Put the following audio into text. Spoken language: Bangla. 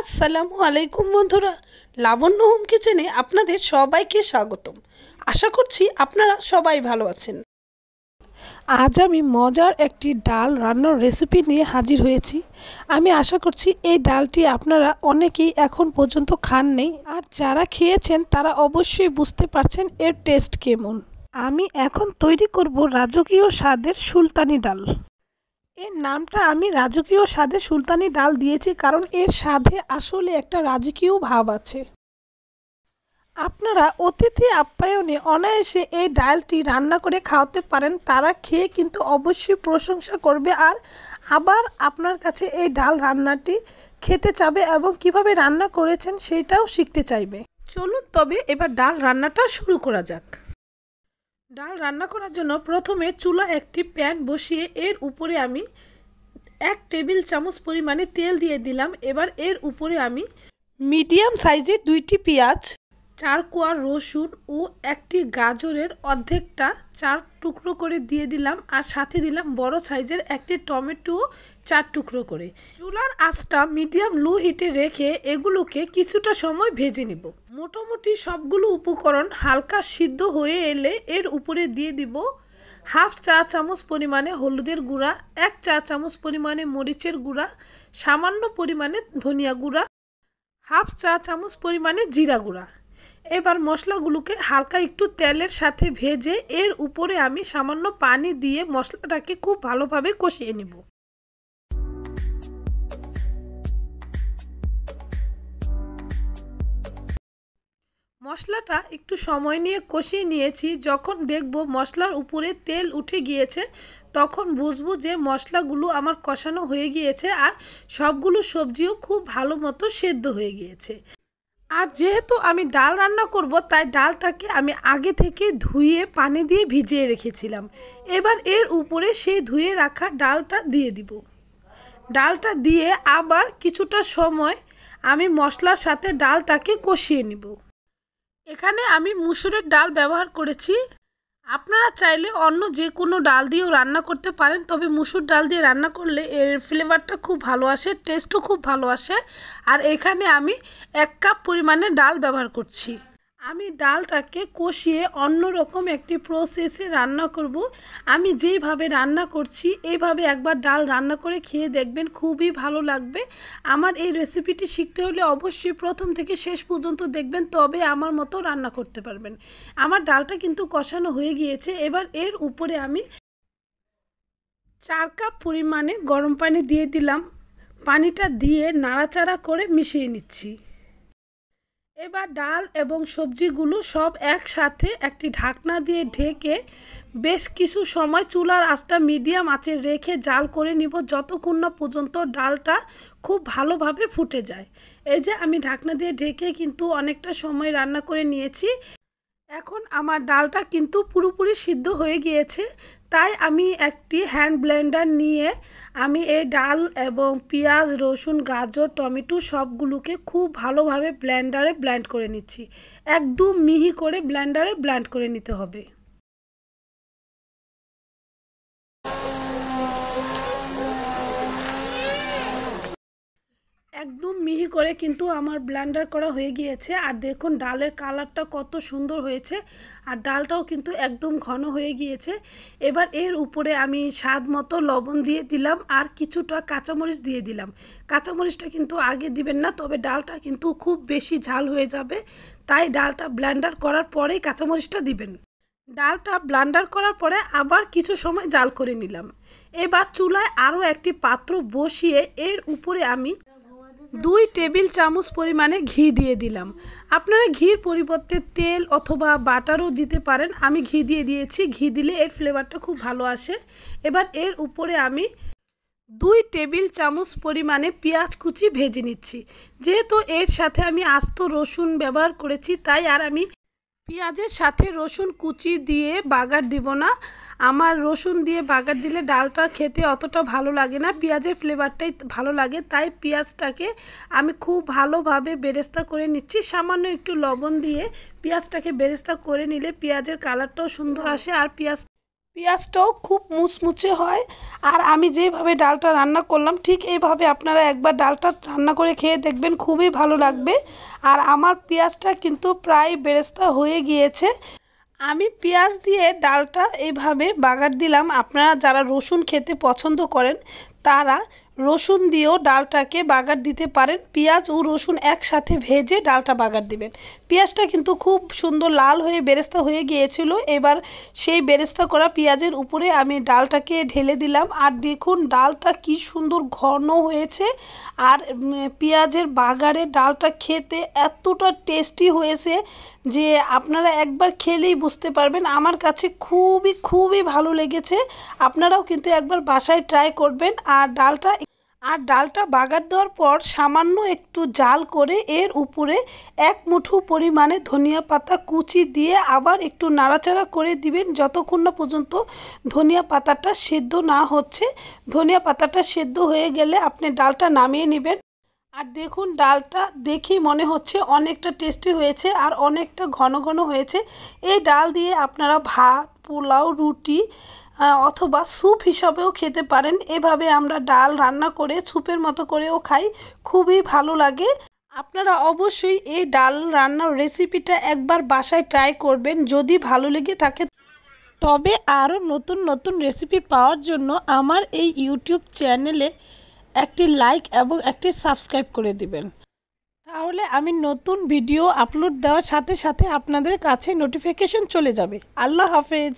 আসসালামু আলাইকুম বন্ধুরা লাবণ্য হোম কিচেনে আপনাদের সবাইকে স্বাগতম আশা করছি আপনারা সবাই ভালো আছেন আজ আমি মজার একটি ডাল রান্নার রেসিপি নিয়ে হাজির হয়েছি আমি আশা করছি এই ডালটি আপনারা অনেকেই এখন পর্যন্ত খান নেই আর যারা খেয়েছেন তারা অবশ্যই বুঝতে পারছেন এর টেস্ট কেমন আমি এখন তৈরি করব রাজকীয় স্বাদের সুলতানি ডাল এর নামটা আমি রাজকীয় স্বাদে সুলতানি ডাল দিয়েছি কারণ এর স্বাদে আসলে একটা রাজকীয় ভাব আছে আপনারা অতিথি আপ্যায়নে অনায়াসে এই ডালটি রান্না করে খাওয়াতে পারেন তারা খেয়ে কিন্তু অবশ্যই প্রশংসা করবে আর আবার আপনার কাছে এই ডাল রান্নাটি খেতে চাবে এবং কিভাবে রান্না করেছেন সেটাও শিখতে চাইবে চলুন তবে এবার ডাল রান্নাটা শুরু করা যাক ডাল রান্না করার জন্য প্রথমে চুলা একটি প্যান বসিয়ে এর উপরে আমি এক টেবিল চামচ পরিমাণে তেল দিয়ে দিলাম এবার এর উপরে আমি মিডিয়াম সাইজের দুইটি পেঁয়াজ চার কোয়া রসুন ও একটি গাজরের অর্ধেকটা চার টুকরো করে দিয়ে দিলাম আর সাথে দিলাম বড় সাইজের একটি টমেটো চার টুকরো করে চুলার আঁচটা মিডিয়াম লো হিটে রেখে এগুলোকে কিছুটা সময় ভেজে নিব মোটামুটি সবগুলো উপকরণ হালকা সিদ্ধ হয়ে এলে এর উপরে দিয়ে দিব হাফ চা চামচ পরিমাণে হলুদের গুঁড়া এক চা চামচ পরিমাণে মরিচের গুঁড়া সামান্য পরিমাণে ধনিয়া গুঁড়া হাফ চা চামচ পরিমাণে জিরা গুঁড়া এবার মশলাগুলোকে হালকা একটু তেলের সাথে ভেজে এর উপরে আমি সামান্য পানি দিয়ে মশলাটাকে খুব ভালোভাবে কষিয়ে নিব মশলাটা একটু সময় নিয়ে কষিয়ে নিয়েছি যখন দেখব মশলার উপরে তেল উঠে গিয়েছে তখন বুঝবো যে মশলাগুলো আমার কষানো হয়ে গিয়েছে আর সবগুলো সবজিও খুব ভালো মতো সেদ্ধ হয়ে গিয়েছে আর যেহেতু আমি ডাল রান্না করব তাই ডালটাকে আমি আগে থেকে ধুয়ে পানি দিয়ে ভিজিয়ে রেখেছিলাম এবার এর উপরে সেই ধুয়ে রাখা ডালটা দিয়ে দিব ডালটা দিয়ে আবার কিছুটা সময় আমি মশলার সাথে ডালটাকে কষিয়ে নিব এখানে আমি মুসুরের ডাল ব্যবহার করেছি আপনারা চাইলে অন্য যে কোনো ডাল দিয়েও রান্না করতে পারেন তবে মুসুর ডাল দিয়ে রান্না করলে এর ফ্লেভারটা খুব ভালো আসে টেস্টও খুব ভালো আসে আর এখানে আমি এক কাপ পরিমাণে ডাল ব্যবহার করছি আমি ডালটাকে কষিয়ে অন্যরকম একটি প্রসেসে রান্না করব আমি যেইভাবে রান্না করছি এইভাবে একবার ডাল রান্না করে খেয়ে দেখবেন খুবই ভালো লাগবে আমার এই রেসিপিটি শিখতে হলে অবশ্যই প্রথম থেকে শেষ পর্যন্ত দেখবেন তবে আমার মতো রান্না করতে পারবেন আমার ডালটা কিন্তু কষানো হয়ে গিয়েছে এবার এর উপরে আমি চার কাপ পরিমাণে গরম পানি দিয়ে দিলাম পানিটা দিয়ে নাড়াচাড়া করে মিশিয়ে নিচ্ছি এবার ডাল এবং সবজিগুলো সব একসাথে একটি ঢাকনা দিয়ে ঢেকে বেশ কিছু সময় চুলার আঁচটা মিডিয়াম আঁচে রেখে জাল করে নিব যতক্ষণ না পর্যন্ত ডালটা খুব ভালোভাবে ফুটে যায় এই যে আমি ঢাকনা দিয়ে ঢেকে কিন্তু অনেকটা সময় রান্না করে নিয়েছি এখন আমার ডালটা কিন্তু পুরোপুরি সিদ্ধ হয়ে গিয়েছে তাই আমি একটি হ্যান্ড ব্লেন্ডার নিয়ে আমি এই ডাল এবং পেঁয়াজ রসুন গাজর টমেটো সবগুলোকে খুব ভালোভাবে ব্লেন্ডারে ব্ল্যান্ড করে নিচ্ছি একদম মিহি করে ব্লেন্ডারে ব্ল্যান্ড করে নিতে হবে একদম মিহি করে কিন্তু আমার ব্লান্ডার করা হয়ে গিয়েছে আর দেখুন ডালের কালারটা কত সুন্দর হয়েছে আর ডালটাও কিন্তু একদম ঘন হয়ে গিয়েছে এবার এর উপরে আমি স্বাদ মতো লবণ দিয়ে দিলাম আর কিছুটা কাঁচামরিচ দিয়ে দিলাম কাঁচামরিচটা কিন্তু আগে দিবেন না তবে ডালটা কিন্তু খুব বেশি ঝাল হয়ে যাবে তাই ডালটা ব্লান্ডার করার পরেই কাঁচামরিচটা দিবেন ডালটা ব্লান্ডার করার পরে আবার কিছু সময় জাল করে নিলাম এবার চুলায় আরও একটি পাত্র বসিয়ে এর উপরে আমি দুই টেবিল চামচ পরিমাণে ঘি দিয়ে দিলাম আপনারা ঘির পরিবর্তে তেল অথবা বাটারও দিতে পারেন আমি ঘি দিয়ে দিয়েছি ঘি দিলে এর ফ্লেভারটা খুব ভালো আসে এবার এর উপরে আমি দুই টেবিল চামচ পরিমাণে পেঁয়াজ কুচি ভেজে নিচ্ছি যেহেতু এর সাথে আমি আস্ত রসুন ব্যবহার করেছি তাই আর আমি পেঁয়াজের সাথে রসুন কুচি দিয়ে বাগার দিব না আমার রসুন দিয়ে বাগার দিলে ডালটা খেতে অতটা ভালো লাগে না পেঁয়াজের ফ্লেভারটাই ভালো লাগে তাই পেঁয়াজটাকে আমি খুব ভালোভাবে বেরেস্তা করে নিচ্ছি সামান্য একটু লবণ দিয়ে পেঁয়াজটাকে বেরেস্তা করে নিলে পেঁয়াজের কালারটাও সুন্দর আসে আর পেঁয়াজ পেঁয়াজটাও খুব মুচমুচে হয় আর আমি যেভাবে ডালটা রান্না করলাম ঠিক এইভাবে আপনারা একবার ডালটা রান্না করে খেয়ে দেখবেন খুবই ভালো লাগবে আর আমার পেঁয়াজটা কিন্তু প্রায় বেরেস্তা হয়ে গিয়েছে আমি পেঁয়াজ দিয়ে ডালটা এইভাবে বাগার দিলাম আপনারা যারা রসুন খেতে পছন্দ করেন তারা রসুন দিয়েও ডালটাকে বাগার দিতে পারেন পেঁয়াজ ও রসুন একসাথে ভেজে ডালটা বাগার দিবেন পেঁয়াজটা কিন্তু খুব সুন্দর লাল হয়ে বেরেস্তা হয়ে গিয়েছিল এবার সেই বেরেস্তা করা পেঁয়াজের উপরে আমি ডালটাকে ঢেলে দিলাম আর দেখুন ডালটা কি সুন্দর ঘন হয়েছে আর পেঁয়াজের বাগারে ডালটা খেতে এতটা টেস্টি হয়েছে যে আপনারা একবার খেলেই বুঝতে পারবেন আমার কাছে খুবই খুবই ভালো লেগেছে আপনারাও কিন্তু একবার বাসায় ট্রাই করবেন আর ডালটা আর ডালটা বাগার দেওয়ার পর সামান্য একটু জাল করে এর উপরে এক মুঠো পরিমাণে ধনিয়া পাতা কুচি দিয়ে আবার একটু নাড়াচাড়া করে দিবেন যতক্ষণ না পর্যন্ত ধনিয়া পাতাটা সেদ্ধ না হচ্ছে ধনিয়া পাতাটা সেদ্ধ হয়ে গেলে আপনি ডালটা নামিয়ে নেবেন আর দেখুন ডালটা দেখি মনে হচ্ছে অনেকটা টেস্টি হয়েছে আর অনেকটা ঘন ঘন হয়েছে এই ডাল দিয়ে আপনারা ভাত পোলাও রুটি অথবা স্যুপ হিসাবেও খেতে পারেন এভাবে আমরা ডাল রান্না করে স্যুপের মতো করেও খাই খুবই ভালো লাগে আপনারা অবশ্যই এই ডাল রান্নার রেসিপিটা একবার বাসায় ট্রাই করবেন যদি ভালো লেগে থাকে তবে আরও নতুন নতুন রেসিপি পাওয়ার জন্য আমার এই ইউটিউব চ্যানেলে একটি লাইক এবং একটি সাবস্ক্রাইব করে দিবেন তাহলে আমি নতুন ভিডিও আপলোড দেওয়ার সাথে সাথে আপনাদের কাছে নোটিফিকেশন চলে যাবে আল্লাহ হাফেজ